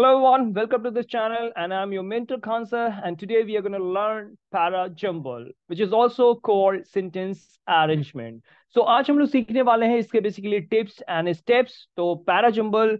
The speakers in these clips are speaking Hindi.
Hello everyone, welcome to this channel and I'm your mentor Khansa and today we are going to learn para jumble which is also called sentence arrangement. So aaj hum log seekhne wale hain iske basically tips and steps. So para jumble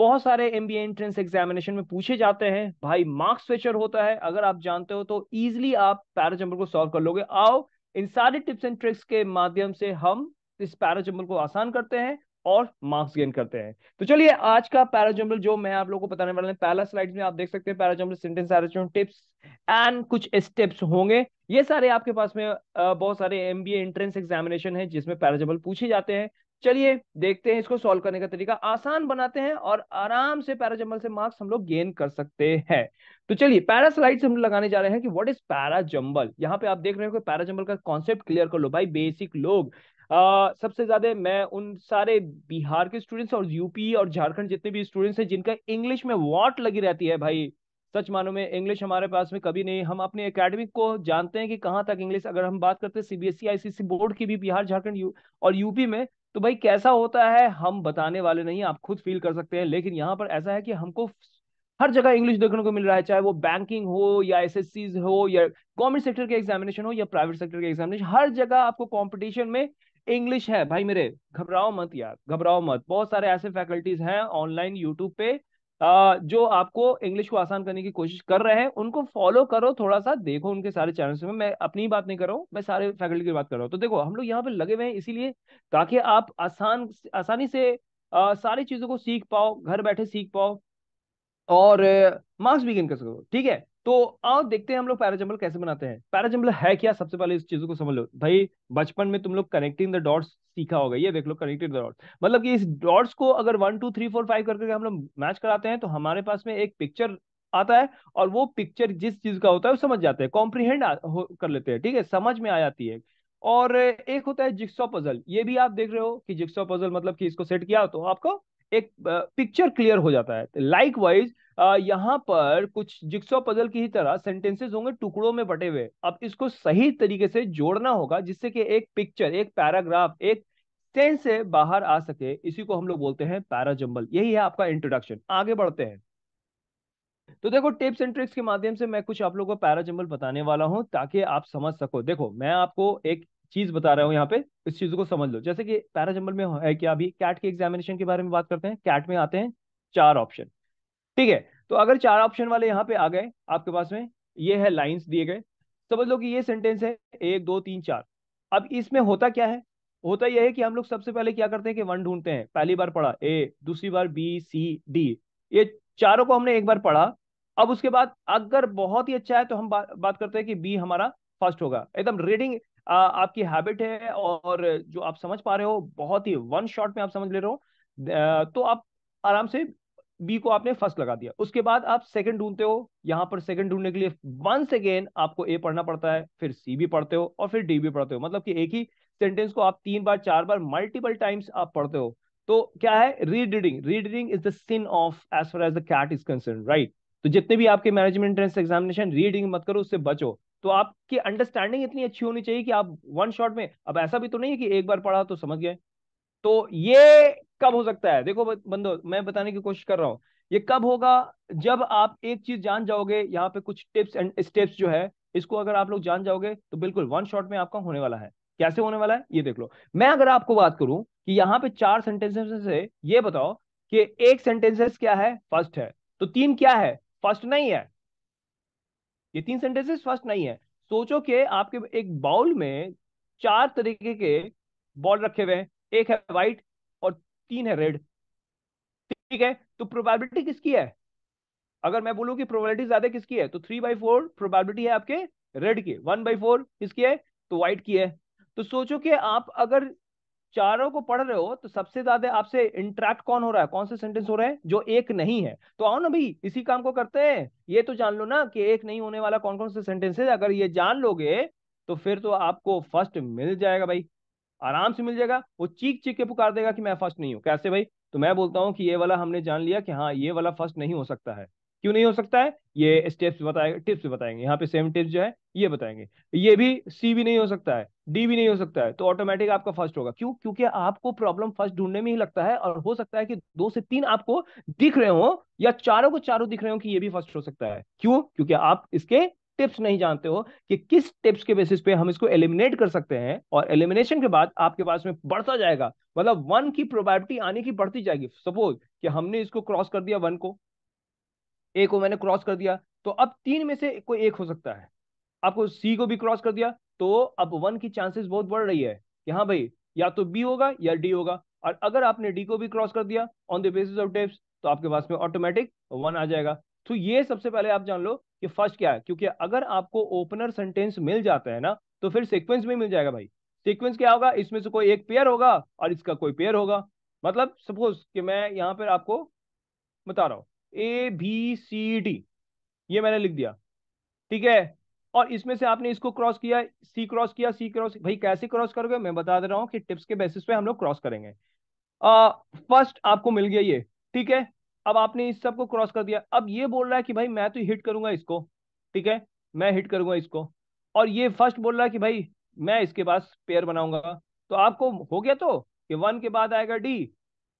बहुत सारे एम बी एंट्रेंस एग्जामिनेशन में पूछे जाते हैं भाई मार्क्स फेचर होता है अगर आप जानते हो तो इजिली आप पैरा चंबल को सॉल्व कर लोगे आओ इन सारे टिप्स एंड ट्रिक्स के माध्यम से हम इस पैरा चंबल को आसान करते हैं और मार्क्स गेन करते हैं तो चलिए आज का पैराजम्बल जो मैं आप लोगों को बताने वाला हूँ पहला स्लाइड में आप देख सकते हैं parajumble sentence arrangement tips and कुछ स्टेप्स होंगे ये सारे आपके पास में बहुत सारे एमबीए एंट्रेंस एग्जामिनेशन है जिसमें पैराजम्बल पूछे जाते हैं चलिए देखते हैं इसको सॉल्व करने का तरीका आसान बनाते हैं और आराम से पैराजम्बल से मार्क्स हम लोग गेन कर सकते हैं तो चलिए पैरा पैरास्लाइड्स हम लगाने जा रहे हैं कि व्हाट इज पैराजम्बल यहाँ पे आप देख रहे हो पैराजम्बल का कॉन्सेप्ट क्लियर कर लो भाई बेसिक लोग सबसे ज्यादा मैं उन सारे बिहार के स्टूडेंट्स और यूपी और झारखंड जितने भी स्टूडेंट्स हैं जिनका इंग्लिश में वॉट लगी रहती है भाई सच मानो में इंग्लिश हमारे पास में कभी नहीं हम अपने एकेडमिक को जानते हैं कि कहाँ तक इंग्लिश अगर हम बात करते हैं सीबीएसई आईसीसी बोर्ड की भी बिहार झारखंड यू, और यूपी में तो भाई कैसा होता है हम बताने वाले नहीं आप खुद फील कर सकते हैं लेकिन यहाँ पर ऐसा है कि हमको हर जगह इंग्लिश देखने को मिल रहा है चाहे वो बैंकिंग हो या एस हो या गवर्नमेंट सेक्टर के एग्जामिनेशन हो या प्राइवेट सेक्टर के एग्जामिनेशन हर जगह आपको कॉम्पिटिशन में इंग्लिश है भाई मेरे घबराओ मत यार घबराओ मत बहुत सारे ऐसे फैकल्टीज हैं ऑनलाइन यूट्यूब पे जो आपको इंग्लिश को आसान करने की कोशिश कर रहे हैं उनको फॉलो करो थोड़ा सा देखो उनके सारे चैनल्स में मैं अपनी बात नहीं कर रहा हूँ मैं सारे फैकल्टी की बात कर रहा हूँ तो देखो हम लोग यहाँ पे लगे हुए हैं इसीलिए ताकि आप आसान आसानी से आ, सारी चीजों को सीख पाओ घर बैठे सीख पाओ और मार्क्स भी गेन कर सकते हो ठीक है तो आओ देखते हैं हम लोग पैराजम्बल कैसे बनाते हैं पैराजम्बल है क्या सबसे पहले इस चीजों को समझ लो भाई बचपन में तुम लोग कनेक्टिंग द डॉट्स सीखा होगा ये देख लो कनेक्टिंग द डॉट्स मतलब कि इस डॉट्स को अगर one two three four five करके हम लोग मैच कराते हैं तो हमारे पास में एक पिक्चर आता है और वो पिक्चर जिस चीज का होता है वो समझ जाते हैं कॉम्प्रीहेंड कर लेते हैं ठीक है समझ में आ जाती है और एक होता है जिक्सो पजल ये भी आप देख रहे हो कि जिक्सो पजल मतलब कि इसको सेट किया तो आपको एक पिक्चर क्लियर हो जाता है लाइक वाइज यहाँ पर कुछ जिक्सो पजल की ही तरह सेंटेंसेस होंगे टुकड़ों में बटे हुए अब इसको सही तरीके से जोड़ना होगा जिससे कि एक पिक्चर एक पैराग्राफ एक सेंस से बाहर आ सके इसी को हम लोग बोलते हैं पैराजम्बल यही है आपका इंट्रोडक्शन आगे बढ़ते हैं तो देखो टिप्स एंड ट्रिक्स के माध्यम से मैं कुछ आप लोगों को पैराजम्बल बताने वाला हूं ताकि आप समझ सको देखो मैं आपको एक चीज बता रहा हूँ यहाँ पे इस चीज को समझ लो जैसे कि पैराजम्बल में है क्या अभी कैट के एग्जामिनेशन के बारे में बात करते हैं कैट में आते हैं चार ऑप्शन ठीक है तो अगर चार ऑप्शन वाले यहाँ पे आ गए आपके पास में ये है लाइन्स दिए गए समझ लो कि ये सेंटेंस है एक दो तीन चार अब इसमें होता क्या है होता यह है कि हम लोग सबसे पहले क्या करते हैं कि वन ढूंढते हैं पहली बार पढ़ा ए दूसरी बार बी सी डी ये चारों को हमने एक बार पढ़ा अब उसके बाद अगर बहुत ही अच्छा है तो हम बा, बात करते हैं कि बी हमारा फर्स्ट होगा एकदम रीडिंग आपकी हैबिट है और जो आप समझ पा रहे हो बहुत ही वन शॉट में आप समझ ले रहे हो तो आप आराम से बी को आपने फर्स्ट लगा दिया उसके बाद आप सेकंड ढूंढते हो यहाँ पर सेकंड ढूंढने के लिए वंस अगेन आपको ए पढ़ना पड़ता है फिर सी भी पढ़ते हो और फिर डी भी पढ़ते हो मतलब कि एक ही सेंटेंस को आप तीन बार चार बार मल्टीपल टाइम्स आप पढ़ते हो तो क्या है read reading read reading is the sin of as far as the cat is concern right तो जितने भी आपके मैनेजमेंट एग्जामिनेशन रीडिंग मत करो उससे बचो तो आपकी अंडरस्टैंडिंग इतनी अच्छी होनी चाहिए कि आप वन शॉट में अब ऐसा भी तो नहीं है कि एक बार पढ़ा तो समझ गए तो ये कब हो सकता है देखो बंदो मैं बताने की कोशिश कर रहा हूँ ये कब होगा जब आप एक चीज जान जाओगे यहाँ पे कुछ टिप्स एंड स्टेप्स जो है इसको अगर आप लोग जान जाओगे तो बिल्कुल वन शॉट में आपका होने वाला है कैसे होने वाला है ये देख लो मैं अगर आपको बात करूं कि यहाँ पे चार सेंटेंसेस से ये बताओ कि एक सेंटेंसेस क्या है फर्स्ट है तो तीन क्या है फर्स्ट नहीं है ये तीन सेंटेंसेस फर्स्ट नहीं है सोचो कि आपके एक बाउल में चार तरीके के बॉल रखे हुए हैं एक है व्हाइट और तीन है रेड ठीक है तो प्रोबेबिलिटी किसकी है अगर मैं बोलूं कि प्रोबेबिलिटी ज्यादा किसकी है तो थ्री बाई फोर प्रोबेबिलिटी है आपके रेड की वन बाई फोर किसकी है तो व्हाइट की है तो सोचो कि आप अगर चारों को पढ़ रहे हो तो सबसे ज्यादा आपसे इंटरेक्ट कौन हो रहा है कौन से सेंटेंस हो रहे हैं जो एक नहीं है तो आओ ना भाई इसी काम को करते हैं ये तो जान लो ना कि एक नहीं होने वाला कौन कौन से सेंटेंस है अगर ये जान लोगे तो फिर तो आपको फर्स्ट मिल जाएगा भाई आराम से मिल जाएगा वो चीख चीख के पुकार देगा कि मैं फर्स्ट नहीं हूँ कैसे भाई तो मैं बोलता हूँ कि ये वाला हमने जान लिया कि हाँ ये वाला फर्स्ट नहीं हो सकता है क्यों नहीं हो सकता है ये स्टेप्स बताएंगे टिप्स बताएंगे यहाँ पे सेम टिप्स जो है ये बताएंगे ये भी सी भी नहीं हो सकता है डी भी नहीं हो सकता है तो ऑटोमेटिक आपका फर्स्ट होगा क्यों क्योंकि आपको प्रॉब्लम फर्स्ट ढूंढने में ही लगता है और हो सकता है कि दो से तीन आपको दिख रहे हो या चारों को चारों दिख रहे हो कि ये भी फर्स्ट हो सकता है क्यों क्योंकि आप इसके टिप्स नहीं जानते हो कि किस टिप्स के बेसिस पे हम इसको एलिमिनेट कर सकते हैं और एलिमिनेशन के बाद आपके पास में बढ़ता जाएगा मतलब वन की प्रोबेबिलिटी आने की बढ़ती जाएगी सपोज कि हमने इसको क्रॉस कर दिया वन को ए को मैंने क्रॉस कर दिया तो अब तीन में से कोई एक हो सकता है आपको सी को भी क्रॉस कर दिया तो अब वन की चांसेस बहुत बढ़ रही है कि हाँ भाई या तो बी होगा या डी होगा और अगर आपने डी को भी क्रॉस कर दिया on the basis of tips तो आपके पास में ऑटोमेटिक वन आ जाएगा तो ये सबसे पहले आप जान लो कि फर्स्ट क्या है क्योंकि अगर आपको ओपनर सेंटेंस मिल जाता है ना तो फिर सिक्वेंस में मिल जाएगा भाई सिक्वेंस क्या होगा इसमें से कोई एक पेयर होगा और इसका कोई पेयर होगा मतलब सपोज कि मैं यहाँ पर आपको बता रहा हूँ ए बी सी डी ये मैंने लिख दिया ठीक है और इसमें से आपने इसको क्रॉस किया सी क्रॉस किया सी क्रॉस भाई कैसे क्रॉस करोगे मैं बता दे रहा हूँ कि टिप्स के बेसिस पे हम लोग क्रॉस करेंगे फर्स्ट आपको मिल गया ये ठीक है अब आपने इस सबको क्रॉस कर दिया अब ये बोल रहा है कि भाई मैं तो हिट करूंगा इसको ठीक है मैं हिट करूंगा इसको और ये फर्स्ट बोल रहा है कि भाई मैं इसके पास पेयर बनाऊंगा तो आपको हो गया तो कि वन के बाद आएगा डी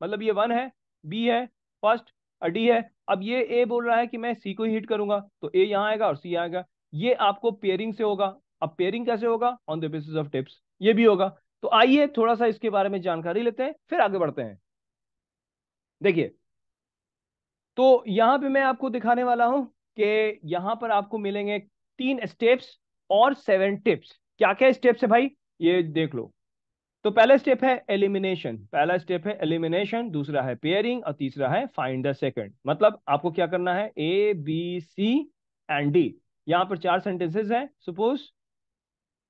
मतलब ये वन है बी है फर्स्ट और डी है अब ये ए बोल रहा है कि मैं सी को ही हिट करूंगा तो ए यहाँ आएगा और सी आएगा ये आपको पेयरिंग से होगा अब पेयरिंग कैसे होगा on the basis of tips ये भी होगा तो आइए थोड़ा सा इसके बारे में जानकारी लेते हैं फिर आगे बढ़ते हैं देखिए तो यहां पे मैं आपको दिखाने वाला हूं कि यहां पर आपको मिलेंगे तीन स्टेप्स और सेवन टिप्स क्या क्या स्टेप्स है भाई ये देख लो तो पहला स्टेप है एलिमिनेशन पहला स्टेप है एलिमिनेशन दूसरा है पेयरिंग और तीसरा है फाइंड द सेकंड मतलब आपको क्या करना है A B C and D यहाँ पर चार सेंटेंसेस हैं सपोज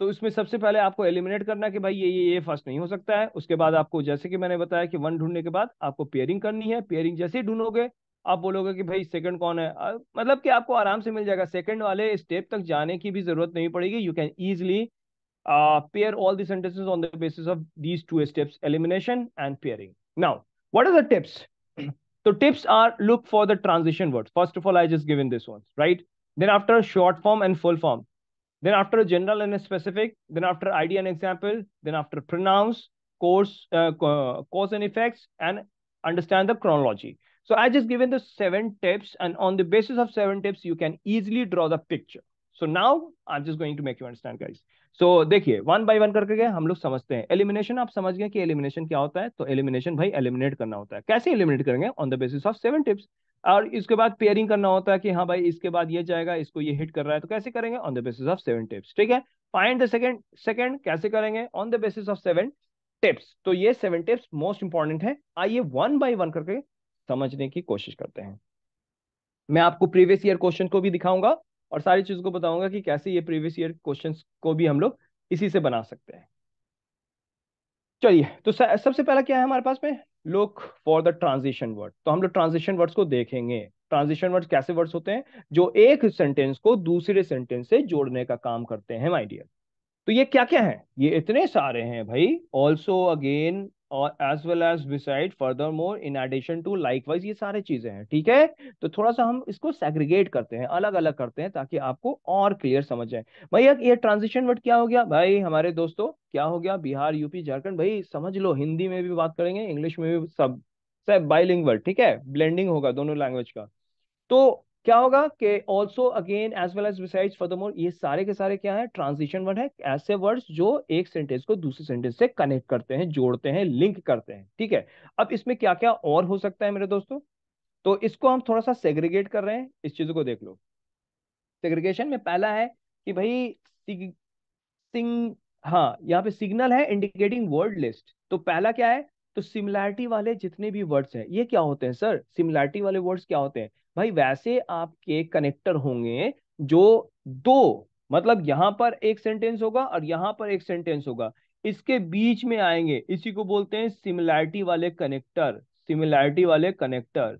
तो इसमें सबसे पहले आपको एलिमिनेट करना कि भाई ये ये ये फर्स्ट नहीं हो सकता है उसके बाद आपको जैसे कि मैंने बताया कि वन ढूंढने के बाद आपको पेयरिंग करनी है पेयरिंग जैसे ही ढूंढोगे आप बोलोगे कि भाई सेकंड कौन है मतलब कि आपको आराम से मिल जाएगा सेकंड वाले स्टेप तक जाने की भी जरूरत नहीं पड़ेगी you can easily uh, pair all the sentences on the basis of these two steps, elimination and pairing. Now, what are the tips? so tips are look for the transition words. First of all, I just given this one, right? Then after short form and full form. Then after general and specific. Then after idea and example. Then after pronounce, course, uh, cause and effects, and understand the chronology. So I just given the seven tips, and on the basis of seven tips, you can easily draw the picture. So now I'm just going to make you understand, guys. So देखिए वन बाय वन करके हम लोग समझते हैं एलिमिनेशन आप समझ गए कि एलिमिनेशन क्या होता है तो एलिमिनेशन भाई एलिमिनेट करना होता है कैसे एलिमिनेट करेंगे on the basis of seven tips और इसके बाद पेयरिंग करना होता है कि हाँ भाई इसके बाद ये जाएगा इसको ये हिट कर रहा है तो कैसे करेंगे on the basis of seven tips ठीक है फाइंड द सेकंड सेकंड कैसे करेंगे on the basis of seven tips तो ये सेवन टिप्स मोस्ट इंपॉर्टेंट है आइए वन बाय वन करके समझने की कोशिश करते हैं मैं आपको प्रीवियस ईयर क्वेश्चन को भी दिखाऊंगा और सारी चीज़ को बताऊंगा कि कैसे ये प्रीवियस ईयर क्वेश्चन को भी हम लोग इसी से बना सकते हैं चलिए तो सबसे पहला क्या है हमारे पास में look for the transition word तो हम लोग ट्रांजिशन वर्ड्स को देखेंगे ट्रांजिशन वर्ड्स कैसे वर्ड्स होते हैं जो एक सेंटेंस को दूसरे सेंटेंस से जोड़ने का काम करते हैं माय डियर तो ये क्या क्या है ये इतने सारे हैं भाई ऑल्सो अगेन और as well as beside furthermore in addition to likewise ये सारे चीजें हैं ठीक है तो थोड़ा सा हम इसको सेग्रीगेट करते हैं अलग अलग करते हैं ताकि आपको और क्लियर समझ जाए भाई ये ट्रांजिशन वर्ड क्या हो गया भाई हमारे दोस्तों क्या हो गया बिहार यूपी झारखंड भाई समझ लो हिंदी में भी बात करेंगे इंग्लिश में भी सब सब बाइलिंग वर्ड ठीक है ब्लेंडिंग होगा दोनों लैंग्वेज का तो क्या होगा कि also again as well as besides furthermore ये सारे के सारे क्या है ट्रांजिशन वर्ड है ऐसे वर्ड्स जो एक सेंटेंस को दूसरे सेंटेंस से कनेक्ट करते हैं जोड़ते हैं लिंक करते हैं ठीक है अब इसमें क्या क्या और हो सकता है मेरे दोस्तों तो इसको हम थोड़ा सा सेग्रीगेट कर रहे हैं इस चीज को देख लो सेग्रीगेशन में पहला है कि भाई सिग, सिंग हाँ यहाँ पे सिग्नल है इंडिकेटिंग वर्ड लिस्ट तो पहला क्या है तो सिमिलैरिटी वाले जितने भी वर्ड्स हैं ये क्या होते हैं सर सिमिलैरिटी वाले वर्ड्स क्या होते हैं भाई वैसे आपके कनेक्टर होंगे जो दो मतलब यहाँ पर एक सेंटेंस होगा और यहाँ पर एक सेंटेंस होगा इसके बीच में आएंगे इसी को बोलते हैं सिमिलैरिटी वाले कनेक्टर सिमिलैरिटी वाले कनेक्टर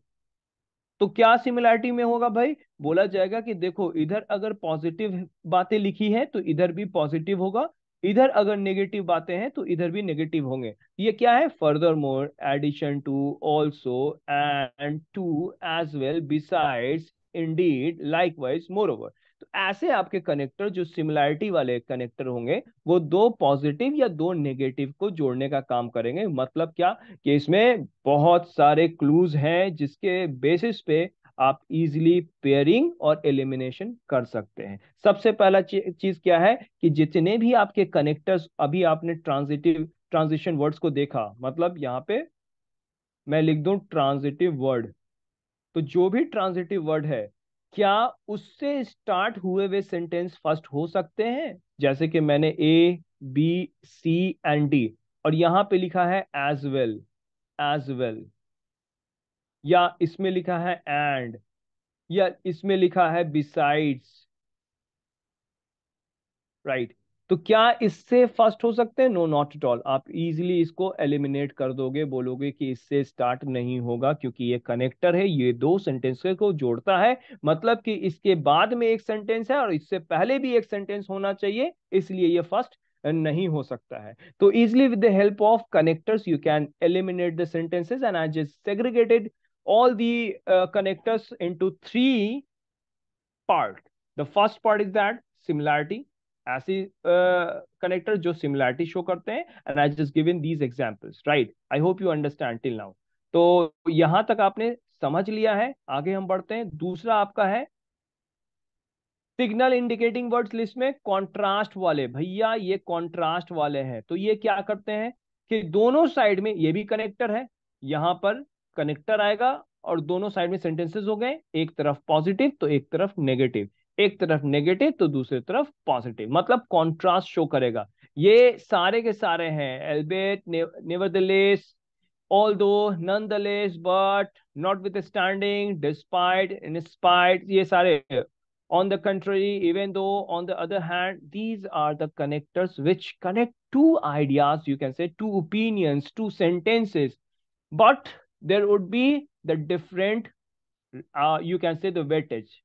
तो क्या सिमिलैरिटी में होगा भाई बोला जाएगा कि देखो इधर अगर पॉजिटिव बातें लिखी है तो इधर भी पॉजिटिव होगा इधर अगर नेगेटिव बातें हैं तो इधर भी नेगेटिव होंगे ये क्या है furthermore addition to also and too as well besides indeed wise moreover तो ऐसे आपके कनेक्टर जो सिमिलैरिटी वाले कनेक्टर होंगे वो दो पॉजिटिव या दो नेगेटिव को जोड़ने का काम करेंगे मतलब क्या कि इसमें बहुत सारे क्लूज हैं जिसके बेसिस पे आप इजिली पेयरिंग और एलिमिनेशन कर सकते हैं सबसे पहला चीज क्या है कि जितने भी आपके कनेक्टर्स अभी आपने ट्रांजिटिव ट्रांजिशन वर्ड्स को देखा मतलब यहाँ पे मैं लिख दू ट्रांजिटिव वर्ड तो जो भी ट्रांजिटिव वर्ड है क्या उससे स्टार्ट हुए हुए सेंटेंस फर्स्ट हो सकते हैं जैसे कि मैंने A B C and D और यहाँ पे लिखा है एज वेल एज वेल या इसमें लिखा है एंड या इसमें लिखा है बिसाइड्स राइट right. तो क्या इससे फर्स्ट हो सकते हैं नो नॉट एट ऑल आप इजीली इसको एलिमिनेट कर दोगे बोलोगे कि इससे स्टार्ट नहीं होगा क्योंकि ये कनेक्टर है ये दो सेंटेंस को जोड़ता है मतलब कि इसके बाद में एक सेंटेंस है और इससे पहले भी एक सेंटेंस होना चाहिए इसलिए ये फर्स्ट नहीं हो सकता है तो easily with the help of connectors you can eliminate the sentences and I just segregated all the uh, connectors into three part the first part is that similarity ऐसी कनेक्टर uh, जो सिमिलैरिटी शो करते हैं and I just given these examples right I hope you understand till now तो यहां तक आपने समझ लिया है आगे हम बढ़ते हैं दूसरा आपका है सिग्नल इंडिकेटिंग वर्ड्स लिस्ट में कॉन्ट्रास्ट वाले भैया ये कॉन्ट्रास्ट वाले हैं तो ये क्या करते हैं कि दोनों साइड में ये भी कनेक्टर है यहां पर कनेक्टर आएगा और दोनों साइड में सेंटेंसेस हो गए एक तरफ पॉजिटिव तो एक तरफ नेगेटिव एक तरफ नेगेटिव तो दूसरी तरफ पॉजिटिव मतलब कॉन्ट्रास्ट शो करेगा ये सारे के सारे हैं albeit never although nonetheless but notwithstanding despite in spite ये सारे on the contrary even though on the other hand these are the connectors which connect two ideas you can say two opinions two sentences but there would be the different you can say weightage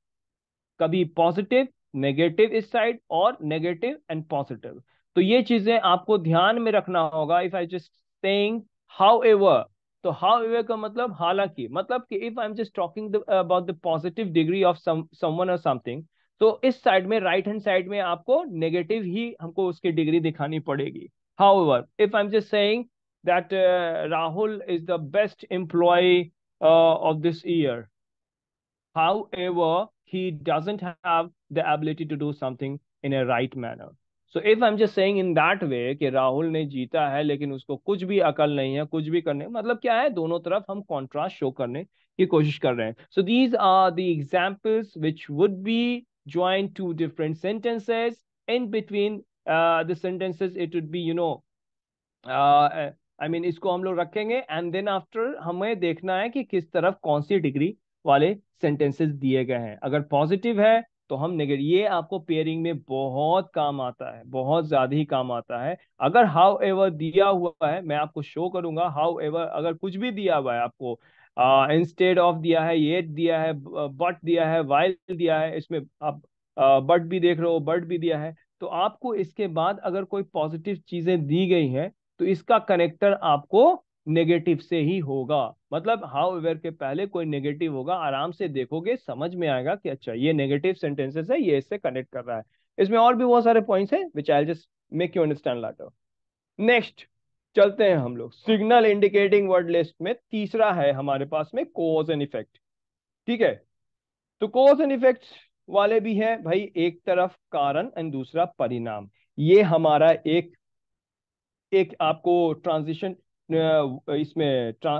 कभी पॉजिटिव नेगेटिव इस साइड और नेगेटिव एंड पॉजिटिव तो ये चीजें आपको ध्यान में रखना होगा if I just saying however तो हाउ एवर का मतलब हालांकि मतलब कि if I am just talking about the positive degree of someone और समथिंग तो इस साइड में राइट हैंड साइड में आपको नेगेटिव ही हमको उसकी डिग्री दिखानी पड़ेगी however if I am just saying that uh, Rahul is the best employee uh, of this year. However, he doesn't have the ability to do something in a right manner. So if I'm just saying in that way कि राहुल ने जीता है लेकिन उसको कुछ भी अकल नहीं है कुछ भी करने मतलब क्या है दोनों तरफ हम कॉन्ट्रास्ट शो करने की कोशिश कर रहे हैं so these are the examples which would be join two different sentences in between the sentences it would be I I mean mean, इसको हम लोग रखेंगे एंड देन आफ्टर हमें देखना है कि किस तरफ कौन सी डिग्री वाले सेंटेंसेस दिए गए हैं अगर पॉजिटिव है तो हम नेगेटिव ये आपको पेयरिंग में बहुत काम आता है बहुत ज्यादा ही काम आता है अगर हाउ एवर दिया हुआ है मैं आपको शो करूंगा हाउ एवर अगर कुछ भी दिया हुआ है आपको इंस्टेड uh, ऑफ दिया है येट दिया है बट दिया है वाइल दिया है इसमें आप बट uh, भी देख रहे हो बट भी दिया है तो आपको इसके बाद अगर कोई पॉजिटिव चीजें दी गई हैं तो इसका कनेक्टर आपको नेगेटिव से ही होगा मतलब हाउ एवर के पहले कोई नेगेटिव होगा आराम से देखोगे समझ में आएगा कि अच्छा ये नेगेटिव सेंटेंसेस है ये इससे कनेक्ट कर रहा है इसमें और भी बहुत सारे पॉइंट्स हैं which I just make you understand later next चलते हैं हम लोग सिग्नल इंडिकेटिंग वर्ड लिस्ट में तीसरा है हमारे पास में कोज एंड इफेक्ट ठीक है तो कोज एंड इफेक्ट वाले भी है भाई एक तरफ कारण एंड दूसरा परिणाम ये हमारा एक एक आपको ट्रांजिशन इसमें ट्रा,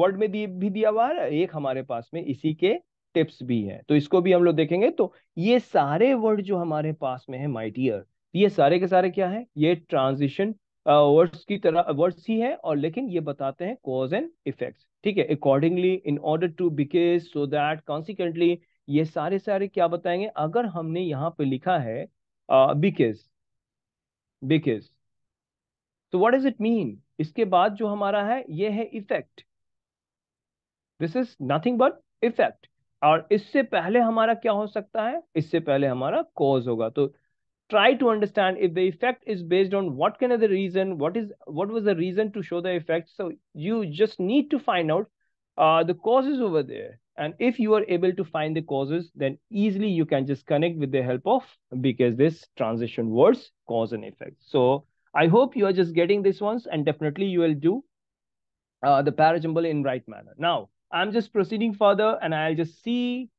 वर्ड में भी, भी दिया हुआ है एक हमारे पास में इसी के टिप्स भी हैं तो इसको भी हम लोग देखेंगे तो ये सारे वर्ड जो हमारे पास में है माई डियर ये सारे के सारे क्या है ये ट्रांजिशन वर्ड्स की तरह वर्ड्स ही है और लेकिन ये बताते हैं कॉज एंड इफेक्ट ठीक है accordingly in order to because so that consequently ये सारे सारे क्या बताएंगे अगर हमने यहाँ पे लिखा है बिकेज बिकेज तो व्हाट डज इट मीन इसके बाद जो हमारा है ये है effect this is nothing but effect और इससे पहले हमारा क्या हो सकता है इससे पहले हमारा कॉज होगा तो try to understand if the effect is based on what kind of the reason what is what was the reason to show the effect so you just need to find out uh, the causes over there and if you are able to find the causes then easily you can just connect with the help of because this transition words cause and effect so I hope you are just getting this once and definitely you will do uh, the parajumble in right manner. Now, I'm just proceeding further and I'll just see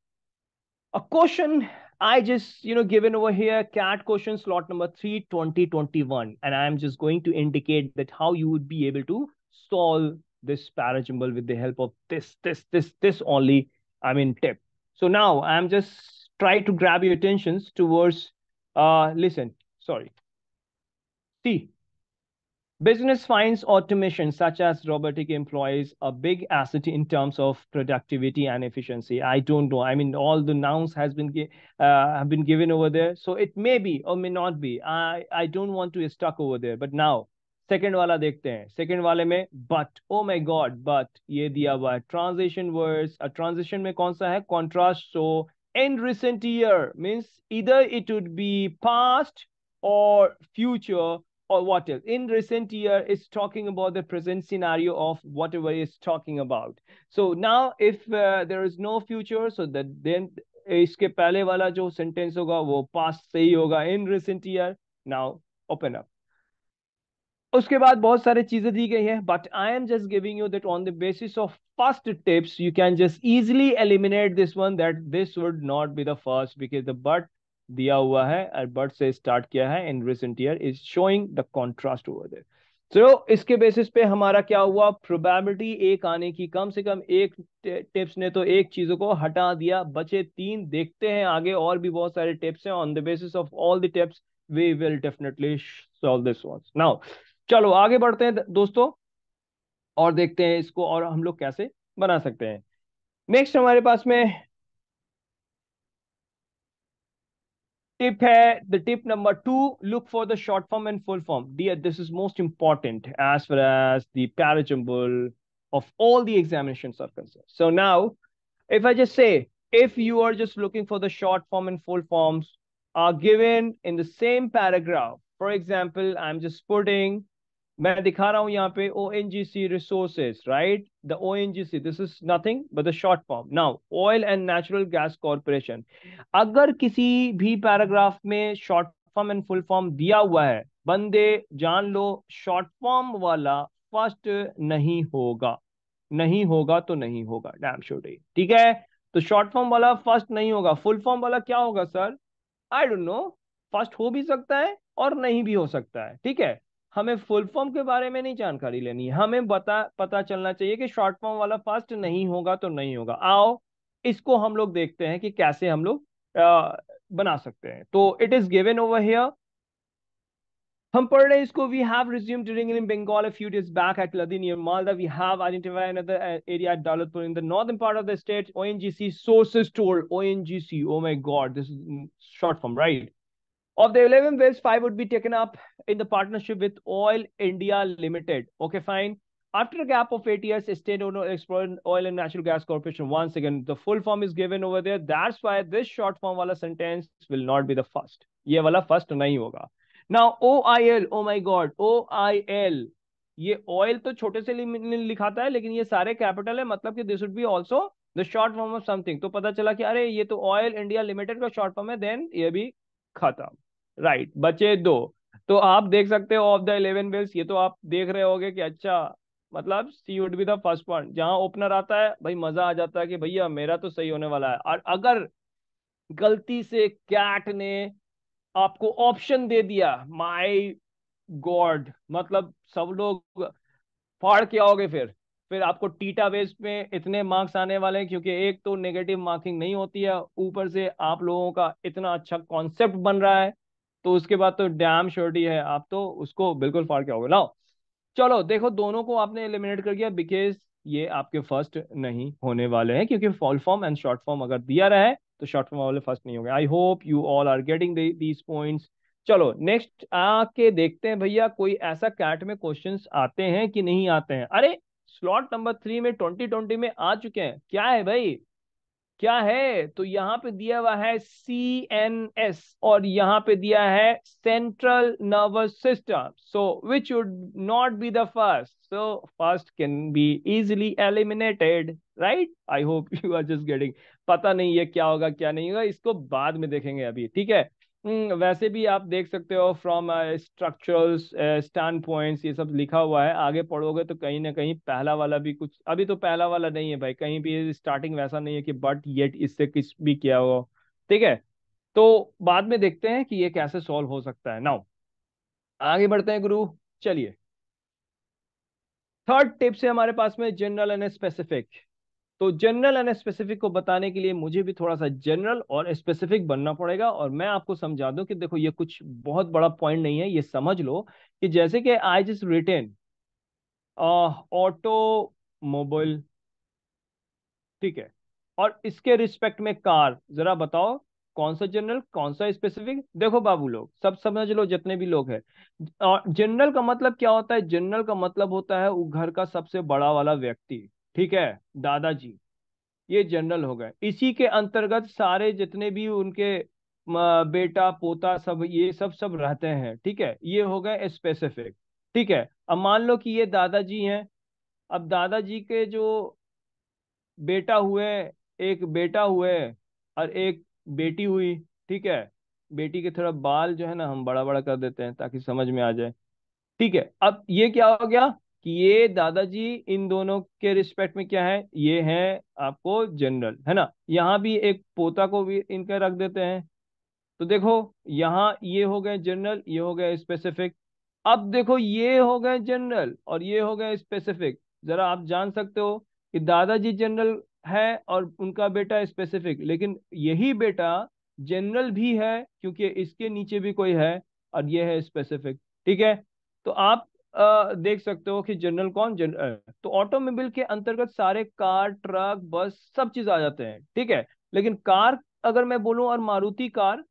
a question I just, you know, given over here, CAT question slot number 3, 2021. And I'm just going to indicate that how you would be able to solve this parajumble with the help of this, this, this, this only, I mean, tip. So now I'm just try to grab your attentions towards, uh, listen, sorry, T. Business finds automation, such as robotic employees, a big asset in terms of productivity and efficiency. I don't know. I mean, all the nouns has been uh, have been given over there, so it may be or may not be. I I don't want to stuck over there. But now, second wala dekhte hain. Second wale me but oh my god but ye diya हुआ Transition words. A transition me konsa hai Contrast. So in recent year means either it would be past or future or what else? In recent year, it's talking about the present scenario of whatever it's talking about. So now, if uh, there is no future, so that then iske pehle wala jo sentence hoga, wo past se hi In recent year, now open up. उसके बाद बहुत सारे चीजें दी गई हैं but I am just giving you that on the basis of first tips you can just easily eliminate this one that this would not be the first because the but दिया हुआ है एल्बर्ट से स्टार्ट किया है in recent year is showing the contrast over there so इसके बेसिस पे हमारा क्या हुआ प्रोबेबिलिटी एक आने की कम से कम एक टिप्स ने तो एक चीजों को हटा दिया बचे तीन देखते हैं आगे और भी बहुत सारे टिप्स हैं on the basis of all the tips we will definitely solve this ones now चलो आगे बढ़ते हैं दोस्तों और देखते हैं इसको और हम लोग कैसे बना सकते हैं नेक्स्ट हमारे पास में tip the tip number two. Look for the short form and full form. Dear, this is most important as far as the parachambul of all the examinations are concerned so now if i just say if you are just looking for the short form and full forms are given in the same paragraph for example i'm just putting मैं दिखा रहा हूं यहाँ पे O N G C resources right the O N G C this is nothing but the short form now oil and natural gas corporation अगर किसी भी पैराग्राफ में short form and full form दिया हुआ है बंदे जान लो शॉर्ट फॉर्म वाला फर्स्ट नहीं होगा नहीं होगा तो नहीं होगा डैम श्योर ठीक है तो शॉर्ट फॉर्म वाला फर्स्ट नहीं होगा फुल फॉर्म वाला क्या होगा sir I don't know first हो भी सकता है और नहीं भी हो सकता है ठीक है हमें फुल फॉर्म के बारे में नहीं जानकारी लेनी है हमें बता पता चलना चाहिए कि शॉर्ट फॉर्म वाला फास्ट नहीं होगा तो नहीं होगा आओ इसको हम लोग देखते हैं कि कैसे हम लोग बना सकते हैं तो it is given over here हम पढ़ रहे हैं इसको we have resume during in Bengal a few days back at Ladi near Malda we have identify another area at Daulatpur in the northern part of the state ONGC sources told ONGC oh my god this is short form right Of the 11 wells, five would be taken up in the partnership with Oil India Limited. Okay, fine. After a gap of eight years, State Exploration Oil and Natural Gas Corporation. Once again, the full form is given over there. That's why this short form wala sentence will not be the first. ये वाला first नहीं होगा. Now OIL, oh my God, OIL. ये oil तो छोटे से लिखाता है लेकिन ये सारे capital है मतलब कि this would be also the short form of something. तो पता चला कि अरे ये तो Oil India Limited का short form है Then ये भी खत्म राइट right, बचे दो तो आप देख सकते हो ऑफ द इलेवन बेल्स ये तो आप देख रहे होगे कि अच्छा मतलब C would be the first point जहां ओपनर आता है भाई मजा आ जाता है कि भैया मेरा तो सही होने वाला है और अगर गलती से कैट ने आपको ऑप्शन दे दिया माय गॉड मतलब सब लोग फाड़ के आओगे फिर फिर आपको टीटा बेस में इतने मार्क्स आने वाले हैं क्योंकि एक तो नेगेटिव मार्किंग नहीं होती है ऊपर से आप लोगों का इतना अच्छा कॉन्सेप्ट बन रहा है तो उसके बाद तो डैम श्योरिटी है आप तो उसको बिल्कुल फाड़ के आओगे लाओ चलो देखो दोनों को आपने एलिमिनेट कर दिया बिकेज ये आपके फर्स्ट नहीं होने वाले हैं क्योंकि full form and short form अगर दिया रहा है तो शॉर्ट फॉर्म वाले फर्स्ट नहीं होंगे I hope you all are getting these points चलो नेक्स्ट आके देखते हैं भैया कोई ऐसा कैट में क्वेश्चन आते हैं कि नहीं आते हैं अरे स्लॉट नंबर थ्री में ट्वेंटी ट्वेंटी में आ चुके हैं क्या है भाई क्या है तो यहाँ पे दिया हुआ है सी एन एस और यहाँ पे दिया है central nervous system so which would not be the first so first can be easily eliminated right I hope you are just getting पता नहीं है क्या होगा क्या नहीं होगा इसको बाद में देखेंगे अभी ठीक है हम्म, वैसे भी आप देख सकते हो फ्रॉम स्ट्रक्चरल स्टैंड पॉइंट ये सब लिखा हुआ है आगे पढ़ोगे तो कहीं ना कहीं पहला वाला भी कुछ अभी तो पहला वाला नहीं है भाई कहीं भी स्टार्टिंग वैसा नहीं है कि बट येट इससे किस भी किया हो ठीक है तो बाद में देखते हैं कि ये कैसे सॉल्व हो सकता है नाउ आगे बढ़ते हैं गुरु चलिए थर्ड टिप्स है हमारे पास में जनरल एंड स्पेसिफिक तो जनरल एंड स्पेसिफिक को बताने के लिए मुझे भी थोड़ा सा जनरल और स्पेसिफिक बनना पड़ेगा और मैं आपको समझा दूं कि देखो ये कुछ बहुत बड़ा पॉइंट नहीं है ये समझ लो कि जैसे कि आई जिस रिटेन ऑटोमोबाइल ठीक है और इसके रिस्पेक्ट में कार जरा बताओ कौन सा जनरल कौन सा स्पेसिफिक देखो बाबू लोग सब समझ लो जितने भी लोग हैं जनरल का मतलब क्या होता है जनरल का मतलब होता है वो घर का सबसे बड़ा वाला व्यक्ति ठीक है दादाजी ये जनरल हो गए इसी के अंतर्गत सारे जितने भी उनके बेटा पोता सब ये सब सब रहते हैं ठीक है ये हो गए स्पेसिफिक ठीक है अब मान लो कि ये दादाजी हैं अब दादाजी के जो बेटा हुए एक बेटा हुए और एक बेटी हुई ठीक है बेटी के थोड़ा बाल जो है ना हम बड़ा बड़ा कर देते हैं ताकि समझ में आ जाए ठीक है अब ये क्या हो गया कि ये दादाजी इन दोनों के रिस्पेक्ट में क्या है ये है आपको जनरल है ना यहाँ भी एक पोता को भी इनके रख देते हैं तो देखो यहाँ ये हो गए जनरल ये हो गए स्पेसिफिक अब देखो ये हो गए जनरल और ये हो गए स्पेसिफिक जरा आप जान सकते हो कि दादाजी जनरल है और उनका बेटा स्पेसिफिक लेकिन यही बेटा जनरल भी है क्योंकि इसके नीचे भी कोई है और ये है स्पेसिफिक ठीक है तो आप देख सकते हो कि जनरल कौन जनरल तो ऑटोमोबाइल के अंतर्गत सारे कार ट्रक बस सब चीज आ जाते हैं ठीक है लेकिन कार अगर मैं बोलूं और मारुति कार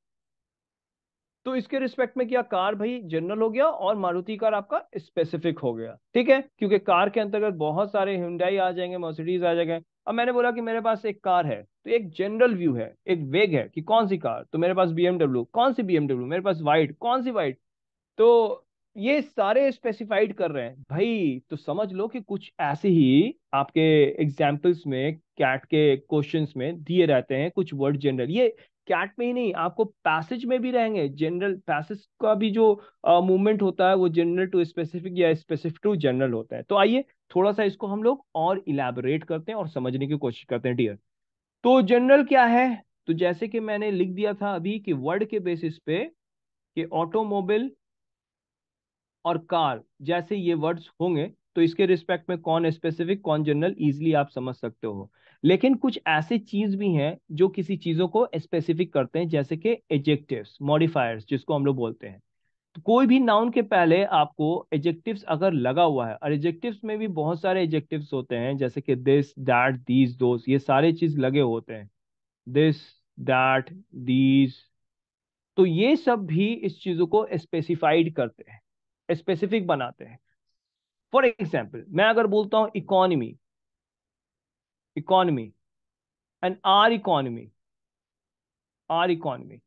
तो इसके रिस्पेक्ट में क्या कार भाई जनरल हो गया और मारुति कार आपका स्पेसिफिक हो गया ठीक है क्योंकि कार के अंतर्गत बहुत सारे हिंडाई आ जाएंगे मोसिडीज आ जाएंगे अब मैंने बोला कि मेरे पास एक कार है तो एक जनरल व्यू है एक वेग है कि कौन सी कार तो मेरे पास बीएमडब्ल्यू कौन सी बीएमडब्ल्यू मेरे पास वाइट कौन सी वाइट तो ये सारे स्पेसिफाइड कर रहे हैं भाई तो समझ लो कि कुछ ऐसे ही आपके एग्जाम्पल्स में कैट के क्वेश्चंस में दिए रहते हैं कुछ वर्ड जनरल ये कैट में ही नहीं आपको पैसेज में भी रहेंगे जनरल पैसेज का भी जो मूवमेंट होता है वो जनरल टू स्पेसिफिक या स्पेसिफिक टू जनरल होता है तो आइए थोड़ा सा इसको हम लोग और इलेबोरेट करते हैं और समझने की कोशिश करते हैं डियर तो जनरल क्या है तो जैसे कि मैंने लिख दिया था अभी कि वर्ड के बेसिस पे कि ऑटोमोबाइल और कार जैसे ये वर्ड्स होंगे तो इसके रिस्पेक्ट में कौन स्पेसिफिक कौन जनरल इजिली आप समझ सकते हो लेकिन कुछ ऐसे चीज भी हैं जो किसी चीजों को स्पेसिफिक करते हैं जैसे कि एजेक्टिव मॉडिफायर्स जिसको हम लोग बोलते हैं तो कोई भी नाउन के पहले आपको एजेक्टिव अगर लगा हुआ है और एजेक्टिव में भी बहुत सारे एजेक्टिव होते हैं जैसे कि दिस दैट दीज दोस ये सारे चीज लगे होते हैं दिस दैट दीज तो ये सब भी इस चीजों को स्पेसिफाइड करते हैं स्पेसिफिक बनाते हैं फॉर एग्जाम्पल मैं अगर बोलता हूं economy economy and our economy our economy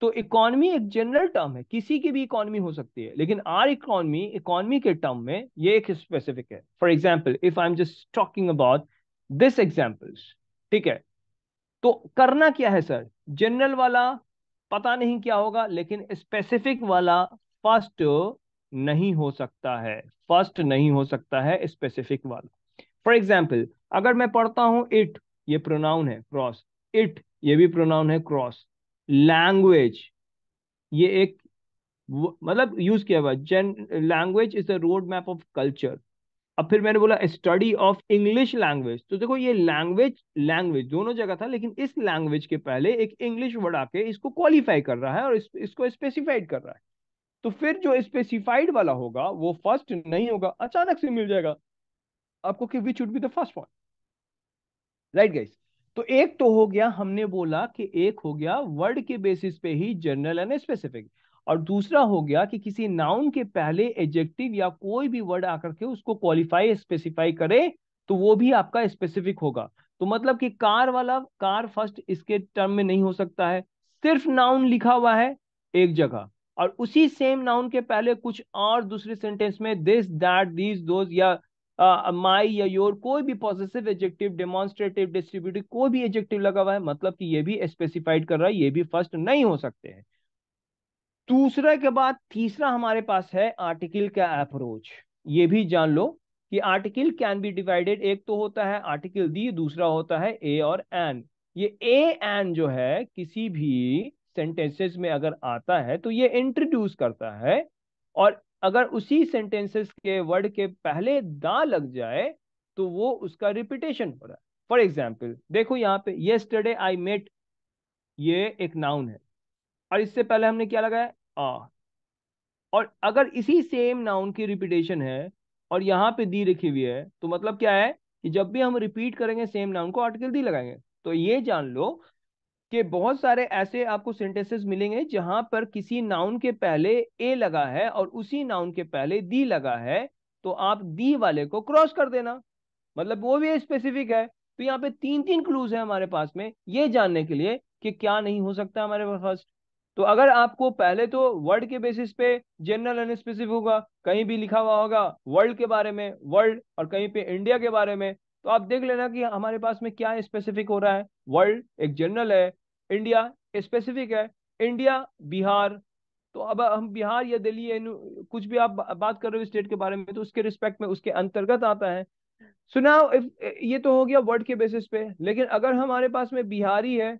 तो इकोनॉमी एक जनरल टर्म है किसी की भी इकोनॉमी हो सकती है लेकिन आर इकोनॉमी इकोनॉमी के टर्म में ये एक स्पेसिफिक है for example if I am just talking about this examples ठीक है तो करना क्या है सर जनरल वाला पता नहीं क्या होगा लेकिन स्पेसिफिक वाला फर्स्ट नहीं हो सकता है फर्स्ट नहीं हो सकता है स्पेसिफिक वाला फॉर एग्जाम्पल अगर मैं पढ़ता हूं इट ये प्रोनाउन है क्रॉस इट ये भी प्रोनाउन है क्रॉस लैंग्वेज ये एक मतलब यूज किया हुआ जेन language is the road map of culture अब फिर मैंने बोला स्टडी ऑफ इंग्लिश लैंग्वेज तो देखो ये लैंग्वेज लैंग्वेज दोनों जगह था लेकिन इस लैंग्वेज के पहले एक इंग्लिश वर्ड आके इसको क्वालिफाई कर रहा है और इस, इसको स्पेसिफाइड कर रहा है तो फिर जो स्पेसिफाइड वाला होगा वो फर्स्ट नहीं होगा अचानक से मिल जाएगा आपको कि which would be the first one right guys तो एक तो हो गया हमने बोला कि एक हो गया वर्ड के बेसिस पे ही जनरल एंड स्पेसिफिक और दूसरा हो गया कि किसी नाउन के पहले एडजेक्टिव या कोई भी वर्ड आकर के उसको क्वालिफाई स्पेसिफाई करे तो वो भी आपका स्पेसिफिक होगा तो मतलब कि कार वाला कार फर्स्ट इसके टर्म में नहीं हो सकता है सिर्फ नाउन लिखा हुआ है एक जगह और उसी सेम नाउन के पहले कुछ और दूसरे सेंटेंस में दिस दैट दीज दो या माय uh, या योर कोई भी पॉजिटिव एजेक्टिव डेमोन्स्ट्रेटिव डिस्ट्रीब्यूटिव कोई भी एजेक्टिव लगा हुआ है मतलब कि ये भी स्पेसिफाइड कर रहा है ये भी फर्स्ट नहीं हो सकते हैं दूसरा के बाद तीसरा हमारे पास है आर्टिकल का अप्रोच ये भी जान लो कि आर्टिकल कैन बी डिवाइडेड एक तो होता है आर्टिकल दी दूसरा होता है ए और एन ये ए एन जो है किसी भी सेंटेंसेस में अगर आता है तो ये इंट्रोड्यूस करता है और अगर उसी सेंटेंसेस के वर्ड के पहले दा लग जाए तो वो उसका रिपीटेशन हो रहा है फॉर एग्जाम्पल देखो यहाँ पे ये स्टडे आई मेट ये एक नाउन है और इससे पहले हमने क्या लगाया आ और अगर इसी सेम नाउन की रिपीटेशन है और यहाँ पे दी रखी हुई है तो मतलब क्या है कि जब भी हम रिपीट करेंगे सेम नाउन को आर्टिकल दी लगाएंगे तो ये जान लो कि बहुत सारे ऐसे आपको सेंटेंसेस मिलेंगे जहां पर किसी नाउन के पहले ए लगा है और उसी नाउन के पहले दी लगा है तो आप दी वाले को क्रॉस कर देना मतलब वो भी स्पेसिफिक है तो यहाँ पे तीन तीन क्लूज है हमारे पास में ये जानने के लिए कि क्या नहीं हो सकता हमारे पास तो अगर आपको पहले तो वर्ड के बेसिस पे जनरल एंड स्पेसिफिक होगा कहीं भी लिखा हुआ होगा वर्ल्ड के बारे में वर्ल्ड और कहीं पे इंडिया के बारे में तो आप देख लेना कि हमारे पास में क्या स्पेसिफिक हो रहा है वर्ल्ड एक जनरल है इंडिया स्पेसिफिक है इंडिया बिहार तो अब हम बिहार या दिल्ली कुछ भी आप बात कर रहे हो स्टेट के बारे में तो उसके रिस्पेक्ट में उसके अंतर्गत आता है सुना ये तो हो गया वर्ड के बेसिस पे लेकिन अगर हमारे पास में बिहारी है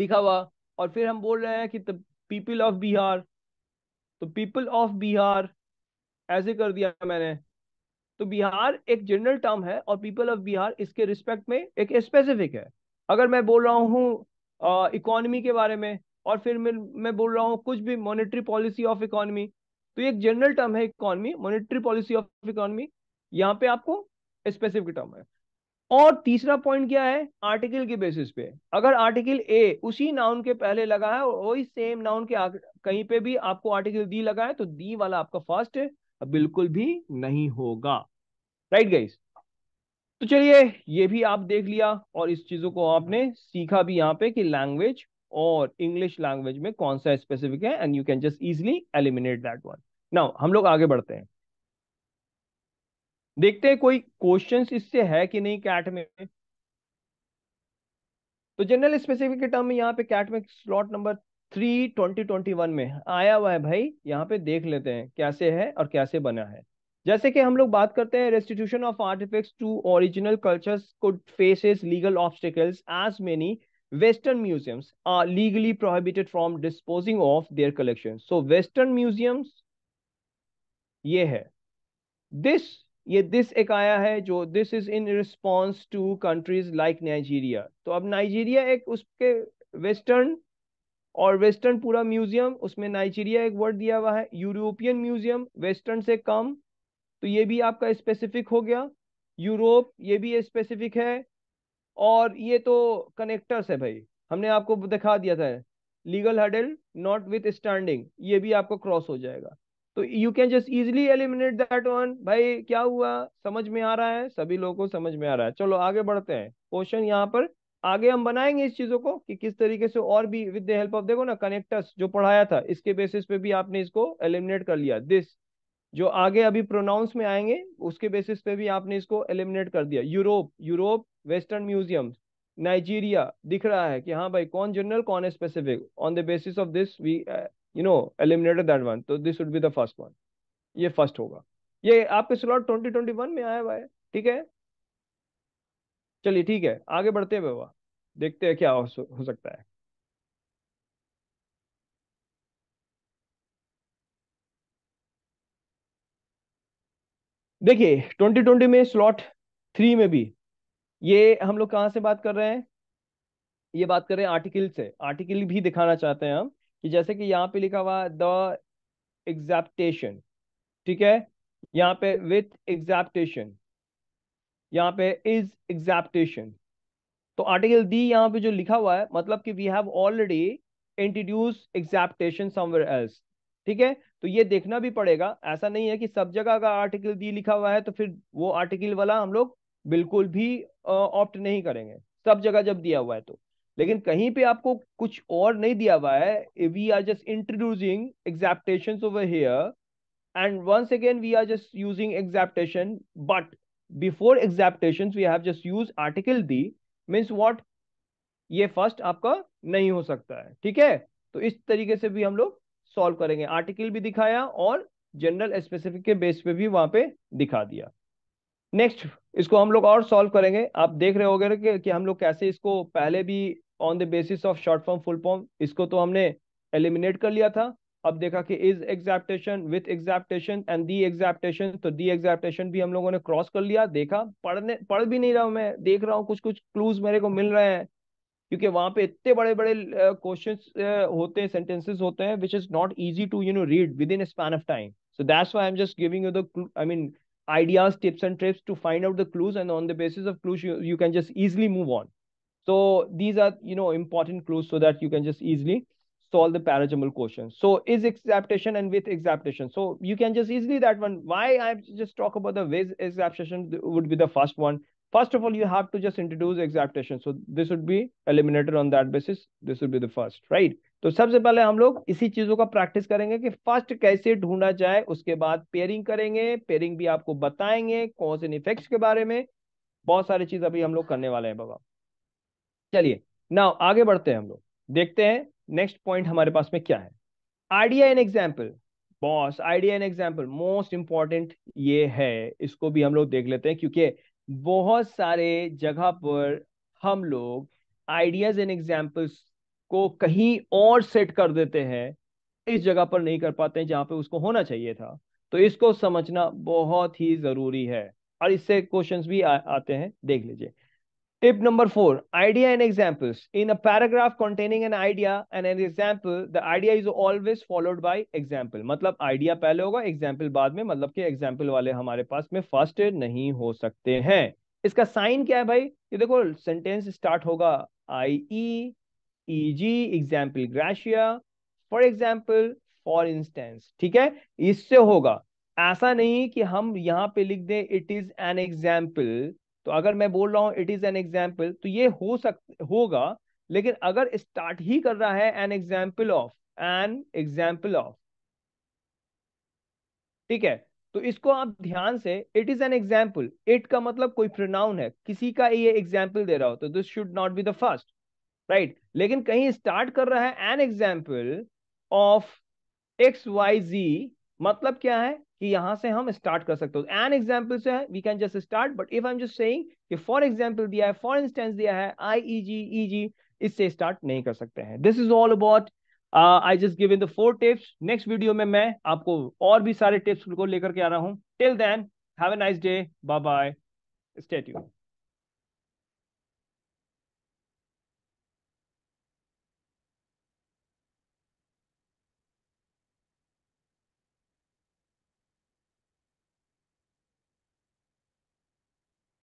लिखा हुआ और फिर हम बोल रहे हैं कि पीपल ऑफ बिहार तो पीपल ऑफ बिहार ऐसे कर दिया मैंने तो बिहार एक जनरल टर्म है और पीपल ऑफ बिहार इसके रिस्पेक्ट में एक स्पेसिफिक है अगर मैं बोल रहा हूँ इकोनॉमी के बारे में और फिर मैं मैं बोल रहा हूँ कुछ भी मॉनेटरी पॉलिसी ऑफ इकोनॉमी तो ये एक जनरल टर्म है economy monetary policy of economy यहाँ पे आपको स्पेसिफिक टर्म है और तीसरा पॉइंट क्या है आर्टिकल के बेसिस पे अगर आर्टिकल ए उसी नाउन के पहले लगा है और वही सेम नाउन के कहीं पे भी आपको आर्टिकल दी लगा है तो दी वाला आपका फर्स्ट बिल्कुल भी नहीं होगा राइट गाइस तो चलिए ये भी आप देख लिया और इस चीजों को आपने सीखा भी यहाँ पे कि लैंग्वेज और इंग्लिश लैंग्वेज में कौन सा स्पेसिफिक है and you can just easily eliminate that one now हम लोग आगे बढ़ते हैं देखते हैं कोई क्वेश्चंस इससे है कि नहीं कैट में तो जनरल स्पेसिफिक के टर्म में यहाँ पे कैट में slot number three twenty twenty one में आया हुआ है भाई यहाँ पे देख लेते हैं कैसे है और कैसे बना है जैसे कि हम लोग बात करते हैं restitution of artifacts to original cultures could faces legal obstacles as many western museums are legally prohibited from disposing of their collection so western museums ये है दिस ये दिस एक आया है जो this is in response to countries like Nigeria तो अब नाइजीरिया एक उसके वेस्टर्न और वेस्टर्न पूरा म्यूजियम उसमें नाइजीरिया एक वर्ड दिया हुआ है यूरोपियन म्यूजियम वेस्टर्न से कम तो ये भी आपका स्पेसिफिक हो गया यूरोप ये भी स्पेसिफिक है और ये तो कनेक्टर्स है भाई हमने आपको दिखा दिया था legal hurdle notwithstanding ये भी आपको क्रॉस हो जाएगा तो you can just easily eliminate that one भाई क्या हुआ समझ में आ रहा है सभी लोगों को समझ में आ रहा है चलो आगे बढ़ते हैं क्वेश्चन यहाँ पर आगे हम बनाएंगे इस चीजों को कि किस तरीके से और भी विद द हेल्प ऑफ देखो ना कनेक्टर्स जो पढ़ाया था इसके बेसिस पे भी आपने इसको एलिमिनेट कर लिया दिस जो आगे अभी प्रोनाउंस में आएंगे उसके बेसिस पे भी आपने इसको एलिमिनेट कर दिया Europe Europe western museum Nigeria दिख रहा है कि हाँ भाई कौन जनरल कौन specific on the basis of this we you know eliminated that one तो this would be the first one ये फर्स्ट होगा ये आपके स्लॉट ट्वेंटी ट्वेंटी वन में आया हुआ है ठीक है चलिए ठीक है आगे बढ़ते हैं बाबा देखते हैं क्या हो, हो सकता है देखिए 2020 में स्लॉट थ्री में भी ये हम लोग कहाँ से बात कर रहे हैं ये बात कर रहे हैं आर्टिकल से आर्टिकल भी दिखाना चाहते हैं हम कि जैसे कि यहाँ पे लिखा हुआ द एग्जैप्टेशन ठीक है यहाँ पे विथ एग्जेप्टेशन यहाँ पे इज एग्जाप्टेशन तो आर्टिकल डी यहाँ पे जो लिखा हुआ है मतलब कि we have already introduce exemplification somewhere else ठीक है तो ये देखना भी पड़ेगा ऐसा नहीं है कि सब जगह का आर्टिकल दी लिखा हुआ है तो फिर वो आर्टिकल वाला हम लोग बिल्कुल भी ऑप्ट नहीं करेंगे सब जगह जब दिया हुआ है तो लेकिन कहीं पे आपको कुछ और नहीं दिया हुआ है we are just introducing exemplification over here and once again we are just using exemplification but before exemplification we have just use article the means what ये फर्स्ट आपका नहीं हो सकता है ठीक है तो इस तरीके से भी हम लोग सॉल्व करेंगे आर्टिकल भी दिखाया और जनरल स्पेसिफिक के बेस पे भी वहां पे दिखा दिया नेक्स्ट इसको हम लोग और सॉल्व करेंगे आप देख रहे होगे कि, कि हम लोग कैसे इसको पहले भी on the basis of short form full form इसको तो हमने एलिमिनेट कर लिया था अब देखा कि is exemplification with exemplification and the exemplification तो दी एग्जैप्टेशन भी हम लोगों ने क्रॉस कर लिया देखा पढ़ने पढ़ भी नहीं रहा हूं मैं देख रहा हूँ कुछ कुछ क्लूज मेरे को मिल रहे हैं क्योंकि वहां पे इतने बड़े बड़े क्वेश्चंस होते हैं सेंटेंसेस होते हैं which is not easy to you know read within span of time so that's why I am just giving you the I mean ideas tips and tricks to find out the clues and on the basis of clues you, you can just easily move on so these are you know important clues so that you can just easily solve the paragemal quotient so is exaptation and with exaptation so you can just easily that one why i just talk about the with exaptation would be the first one First of all, you have to just introduce exaptation. So this would be eliminated on that basis. This would be the first, right? तो सबसे पहले हम लोग इसी चीजों का प्रैक्टिस करेंगे कि फर्स्ट कैसे ढूंढा जाए उसके बाद पेयरिंग करेंगे पेयरिंग भी आपको बताएंगे कॉज एंड इफेक्ट्स के बारे में बहुत सारी चीज अभी हम लोग करने वाले हैं बाबा चलिए नाउ आगे बढ़ते हैं हम लोग देखते हैं नेक्स्ट पॉइंट हमारे पास में क्या है idea and example boss idea an example most important ये है इसको भी हम लोग देख लेते हैं क्योंकि बहुत सारे जगह पर हम लोग आइडियाज एंड एग्जाम्पल्स को कहीं और सेट कर देते हैं इस जगह पर नहीं कर पाते हैं जहां पे उसको होना चाहिए था तो इसको समझना बहुत ही जरूरी है और इससे क्वेश्चंस भी आ, आते हैं देख लीजिए Tip number four, idea and examples. In a paragraph containing an idea and an example, the idea is always followed by example. मतलब idea पहले होगा example बाद में मतलब कि example वाले हमारे पास में first नहीं हो सकते हैं इसका साइन क्या है भाई ये देखो सेंटेंस स्टार्ट होगा I E E G example gratia for example for instance ठीक है इससे होगा ऐसा नहीं कि हम यहाँ पे लिख दें इट इज एन एग्जाम्पल तो अगर मैं बोल रहा हूँ इट इज एन एग्जाम्पल तो ये हो सक होगा लेकिन अगर स्टार्ट ही कर रहा है an example of an example of ठीक है तो इसको आप ध्यान से it is an example it का मतलब कोई प्रोनाउन है किसी का ये एग्जाम्पल दे रहा हो तो this should not be the first right लेकिन कहीं स्टार्ट कर रहा है an example of X Y Z मतलब क्या है कि यहां से हम स्टार्ट कर सकते हो एन एग्जाम्पल से we can just start but if I am just saying कि फॉर एग्जाम्पल दिया है फॉर इंस्टेंस दिया है आई जी ई जी इससे स्टार्ट नहीं कर सकते हैं this is all about I just given the four tips next video में मैं आपको और भी सारे टिप्स को लेकर के आ रहा हूँ till then have a nice day bye bye stay you